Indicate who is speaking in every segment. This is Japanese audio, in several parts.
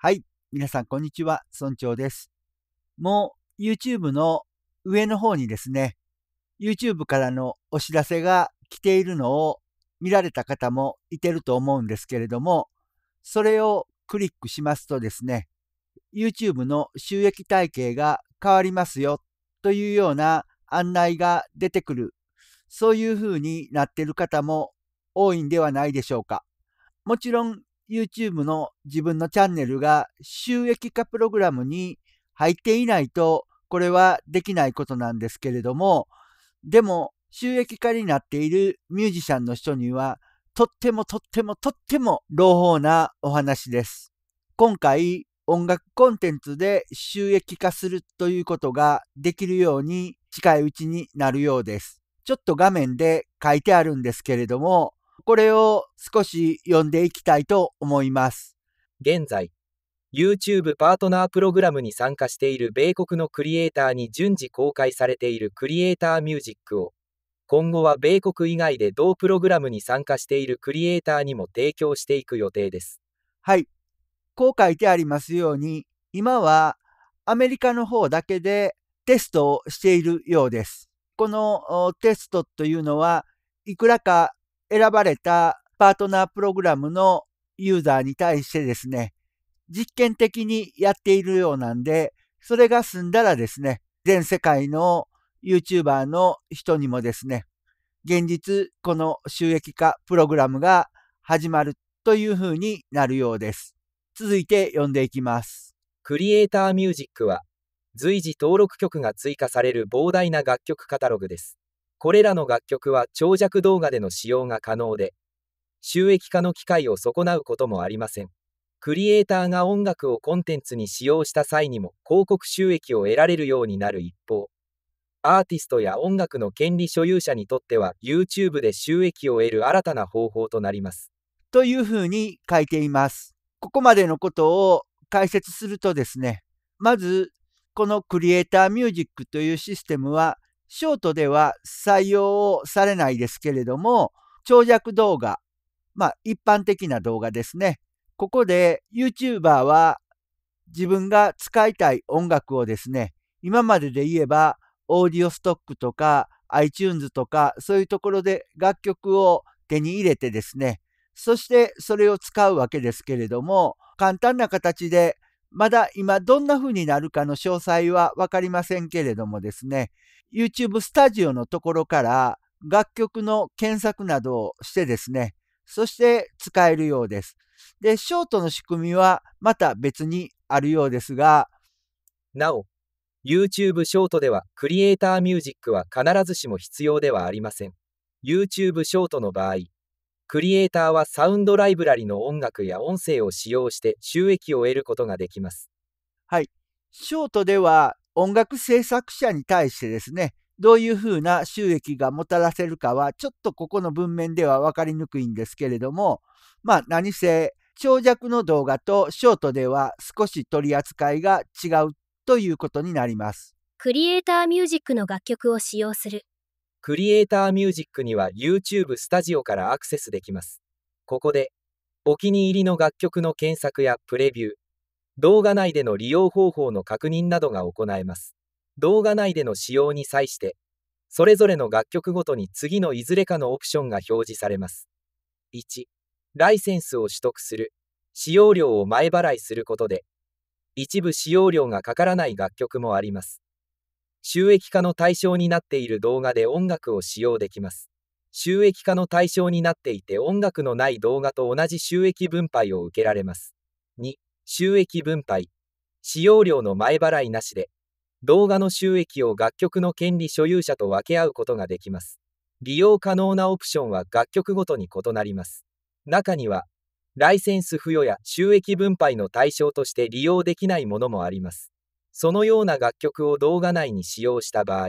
Speaker 1: はい。皆さん、こんにちは。村長です。もう、YouTube の上の方にですね、YouTube からのお知らせが来ているのを見られた方もいてると思うんですけれども、それをクリックしますとですね、YouTube の収益体系が変わりますよというような案内が出てくる、そういう風になっている方も多いんではないでしょうか。もちろん YouTube の自分のチャンネルが収益化プログラムに入っていないと、これはできないことなんですけれども、でも収益化になっているミュージシャンの人には、とってもとってもとっても朗報なお話です。今回、音楽コンテンツで収益化するということができるように近いうちになるようです。ちょっと画面で書いてあるんですけれども、これを少し読んでいきたいと思います。現在、
Speaker 2: YouTube パートナープログラムに参加している米国のクリエイターに順次公開されているクリエイターミュージックを、今後は米国以外で同プログラムに参加しているクリエイターにも提供していく予定です。
Speaker 1: はい。こう書いてありますように、今はアメリカの方だけでテストをしているようです。このテストというのは、いくらか選ばれたパートナープログラムのユーザーに対してですね、実験的にやっているようなんで、それが済んだらですね、全世界の YouTuber の人にもですね、現実この収益化プログラムが始まるというふうになるようです。続いて読んでいきます。クリエイターミュージックは随時登録曲が追加
Speaker 2: される膨大な楽曲カタログです。これらの楽曲は長尺動画での使用が可能で、収益化の機会を損なうこともありません。クリエイターが音楽をコンテンツに使用した際にも広告収益を得られるようになる一方、アーティストや音楽の権利所有者にとっては YouTube で収益を得
Speaker 1: る新たな方法となります。というふうに書いています。ここまでのことを解説するとですね、まずこのクリエイターミュージックというシステムはショートでは採用されないですけれども、長尺動画、まあ一般的な動画ですね。ここで YouTuber は自分が使いたい音楽をですね、今までで言えばオーディオストックとか iTunes とかそういうところで楽曲を手に入れてですね、そしてそれを使うわけですけれども、簡単な形でまだ今どんな風になるかの詳細はわかりませんけれどもですね、YouTube スタジオのところから楽曲の検索などをしてですね、そして使えるようです。で、ショートの仕組みはまた別にあるようですが、なお、YouTube ショートでは
Speaker 2: クリエイターミュージックは必ずしも必要ではありません。YouTube ショートの場合、クリエイターはサウンドライブラリの音楽や音声を使用して収益
Speaker 1: を得ることができます。はい。ショートでは音楽制作者に対してですね、どういうふうな収益がもたらせるかは、ちょっとここの文面では分かりにくいんですけれども、まあ何せ、長尺の動画とショートでは少し取り扱いが違うということになります。
Speaker 2: クリエイターミュージックの楽曲を使用する。
Speaker 1: クリエイターミュージックには YouTube スタジオ
Speaker 2: からアクセスできます。ここで、お気に入りの楽曲の検索やプレビュー、動画内での利用方法の確認などが行えます。動画内での使用に際して、それぞれの楽曲ごとに次のいずれかのオプションが表示されます。1、ライセンスを取得する。使用料を前払いすることで、一部使用料がかからない楽曲もあります。収益化の対象になっている動画で音楽を使用できます。収益化の対象になっていて音楽のない動画と同じ収益分配を受けられます。2、収益分配、使用料の前払いなしで、動画の収益を楽曲の権利所有者と分け合うことができます。利用可能なオプションは楽曲ごとに異なります。中には、ライセンス付与や収益分配の対象として利用できないものもあります。そのような楽曲を動画内に使用した場合、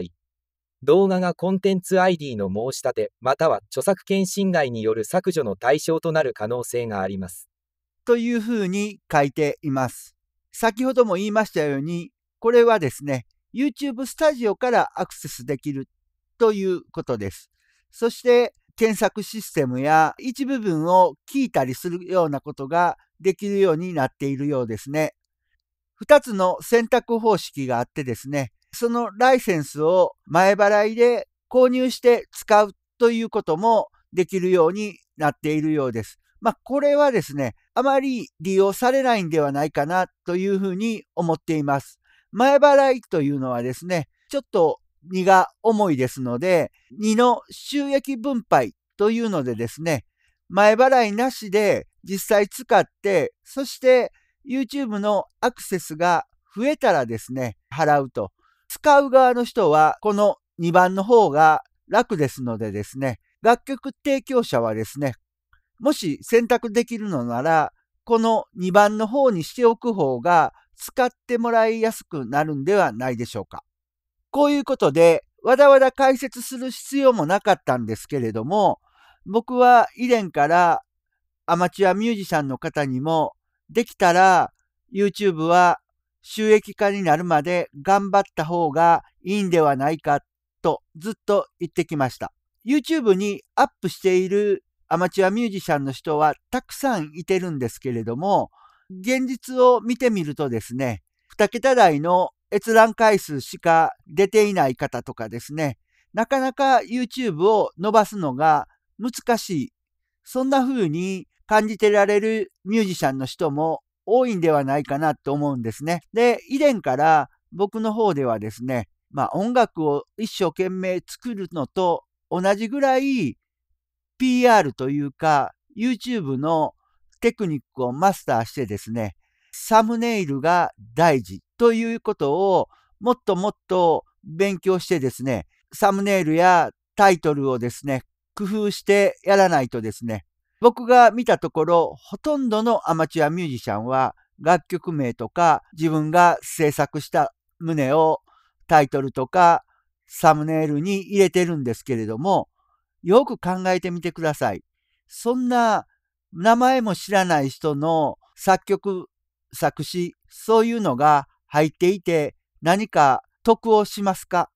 Speaker 2: 動画がコンテンツ ID の申し立てまたは著作権侵害による
Speaker 1: 削除の対象となる可能性があります。というふうに書いています。先ほども言いましたように、これはですね、YouTube スタジオからアクセスできるということです。そして、検索システムや一部分を聞いたりするようなことができるようになっているようですね。2つの選択方式があってですね、そのライセンスを前払いで購入して使うということもできるようになっているようです。まあ、これはですね、あまり利用されないんではないかなというふうに思っています。前払いというのはですね、ちょっと荷が重いですので、2の収益分配というのでですね、前払いなしで実際使って、そして YouTube のアクセスが増えたらですね、払うと。使う側の人は、この2番の方が楽ですのでですね、楽曲提供者はですね、もし選択できるのなら、この2番の方にしておく方が使ってもらいやすくなるんではないでしょうか。こういうことで、わだわだ解説する必要もなかったんですけれども、僕は以前からアマチュアミュージシャンの方にも、できたら YouTube は収益化になるまで頑張った方がいいんではないかとずっと言ってきました。YouTube にアップしているアマチュアミュージシャンの人はたくさんいてるんですけれども、現実を見てみるとですね、2桁台の閲覧回数しか出ていない方とかですね、なかなか YouTube を伸ばすのが難しい。そんな風に感じてられるミュージシャンの人も多いんではないかなと思うんですね。で、以前から僕の方ではですね、まあ音楽を一生懸命作るのと同じぐらい PR というか、YouTube のテクニックをマスターしてですね、サムネイルが大事ということをもっともっと勉強してですね、サムネイルやタイトルをですね、工夫してやらないとですね、僕が見たところ、ほとんどのアマチュアミュージシャンは楽曲名とか自分が制作した旨をタイトルとかサムネイルに入れてるんですけれども、よく考えてみてください。そんな名前も知らない人の作曲、作詞、そういうのが入っていて何か得をしますか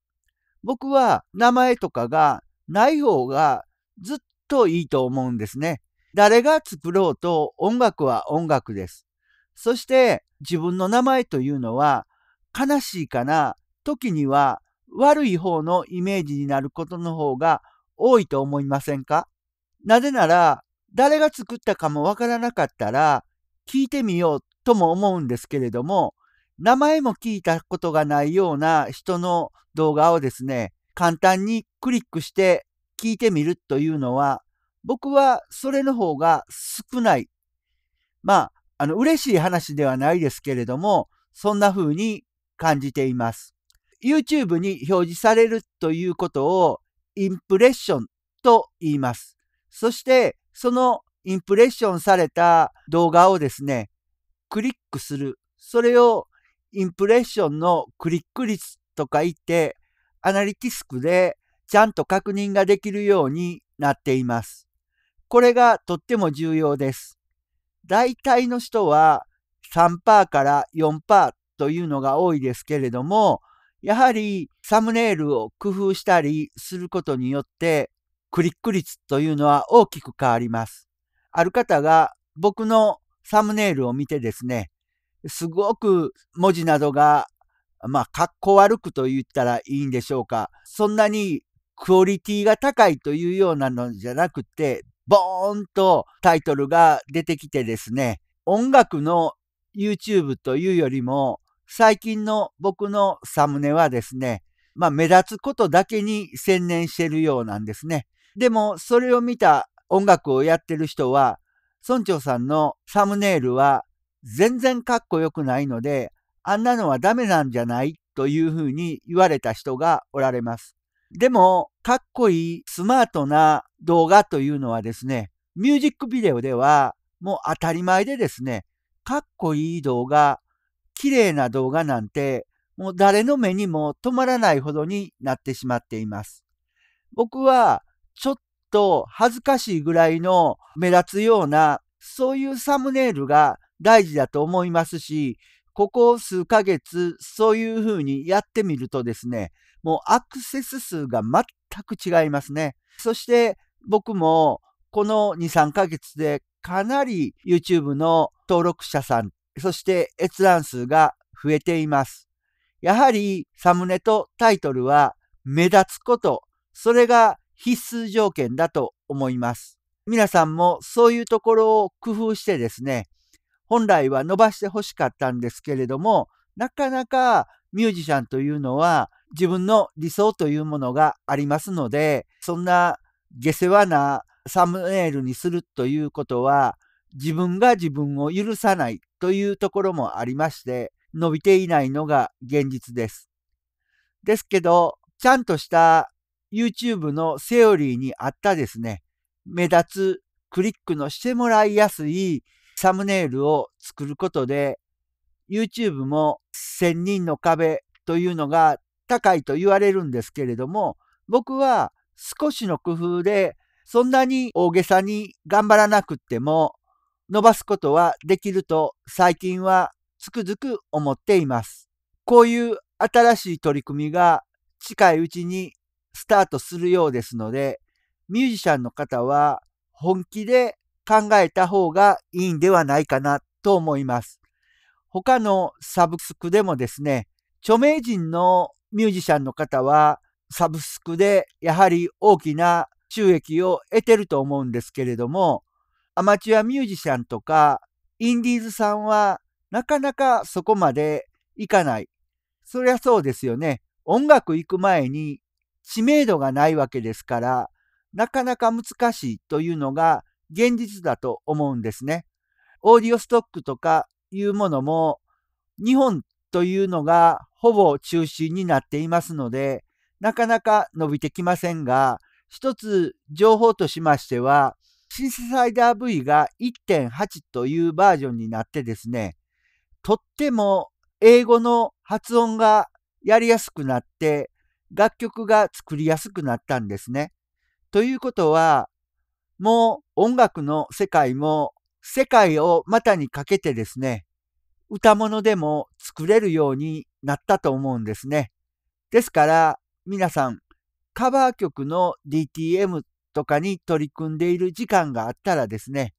Speaker 1: 僕は名前とかがない方がずっといいと思うんですね。誰が作ろうと音楽は音楽です。そして自分の名前というのは悲しいかな、時には悪い方のイメージになることの方が多いと思いませんかなぜなら、誰が作ったかもわからなかったら、聞いてみようとも思うんですけれども、名前も聞いたことがないような人の動画をですね、簡単にクリックして聞いてみるというのは、僕はそれの方が少ない。まあ、あの、嬉しい話ではないですけれども、そんな風に感じています。YouTube に表示されるということをインプレッションと言います。そして、そのインプレッションされた動画をですね、クリックする。それをインプレッションのクリック率とか言って、アナリティスクでちゃんと確認ができるようになっています。これがとっても重要です。大体の人は3%から4%というのが多いですけれども、やはりサムネイルを工夫したりすることによってクリック率というのは大きく変わります。ある方が僕のサムネイルを見てですね、すごく文字などが、まあ、格好悪くと言ったらいいんでしょうか。そんなにクオリティが高いというようなのじゃなくて、ボーンとタイトルが出てきてですね、音楽の YouTube というよりも最近の僕のサムネはですね、まあ目立つことだけに専念してるようなんですね。でもそれを見た音楽をやってる人は、村長さんのサムネイルは全然かっこよくないので、あんなのはダメなんじゃないというふうに言われた人がおられます。でも、かっこいいスマートな動画というのはですね、ミュージックビデオではもう当たり前でですね、かっこいい動画綺麗な動画なんて、もう誰の目にも止まらないほどになってしまっています。僕は、ちょっと恥ずかしいぐらいの目立つような、そういうサムネイルが大事だと思いますし、ここ数ヶ月、そういうふうにやってみるとですね、もうアクセス数が全く違いますね。そして僕もこの2、3ヶ月でかなり YouTube の登録者さんそして閲覧数が増えています。やはりサムネとタイトルは目立つこと、それが必須条件だと思います。皆さんもそういうところを工夫してですね、本来は伸ばしてほしかったんですけれども、なかなかミュージシャンというのは自分の理想というものがありますので、そんな下世話なサムネイルにするということは自分が自分を許さないというところもありまして、伸びていないのが現実です。ですけど、ちゃんとした YouTube のセオリーにあったですね、目立つクリックのしてもらいやすいサムネイルを作ることで、YouTube も1000人の壁というのが高いと言われるんですけれども、僕は少しの工夫でそんなに大げさに頑張らなくっても伸ばすことはできると最近はつくづく思っています。こういう新しい取り組みが近いうちにスタートするようですので、ミュージシャンの方は本気で考えた方がいいんではないかなと思います。他のサブスクでもですね、著名人のミュージシャンの方はサブスクでやはり大きな収益を得てると思うんですけれども、アマチュアミュージシャンとか、インディーズさんは、なかなかそこまでいかない。そりゃそうですよね。音楽行く前に知名度がないわけですから、なかなか難しいというのが現実だと思うんですね。オーディオストックとかいうものも、日本というのがほぼ中心になっていますので、なかなか伸びてきませんが、一つ情報としましては、シンセサイダー V が1.8というバージョンになってですね、とっても英語の発音がやりやすくなって、楽曲が作りやすくなったんですね。ということは、もう音楽の世界も世界を股にかけてですね、歌物でも作れるようになったと思うんですね。ですから、皆さん、カバー曲の DTM とかに取り組んでいる時間があったらですね、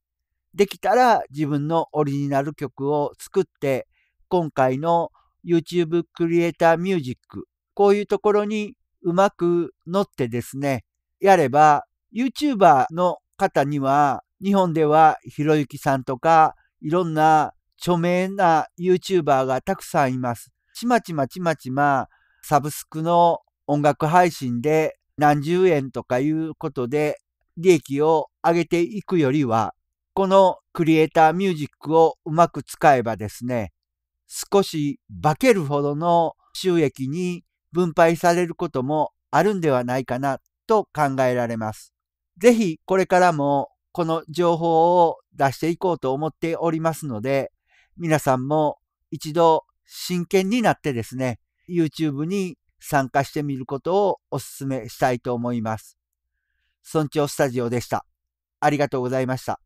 Speaker 1: できたら自分のオリジナル曲を作って、今回の YouTube クリエイターミュージック、こういうところにうまく乗ってですね、やれば YouTuber の方には日本ではひろゆきさんとかいろんな著名な YouTuber がたくさんいます。ちまちまちまちまサブスクの音楽配信で何十円とかいうことで利益を上げていくよりは、このクリエイターミュージックをうまく使えばですね、少し化けるほどの収益に分配されることもあるんではないかなと考えられます。ぜひこれからもこの情報を出していこうと思っておりますので、皆さんも一度真剣になってですね、YouTube に参加してみることをお勧めしたいと思います。村長スタジオでした。ありがとうございました。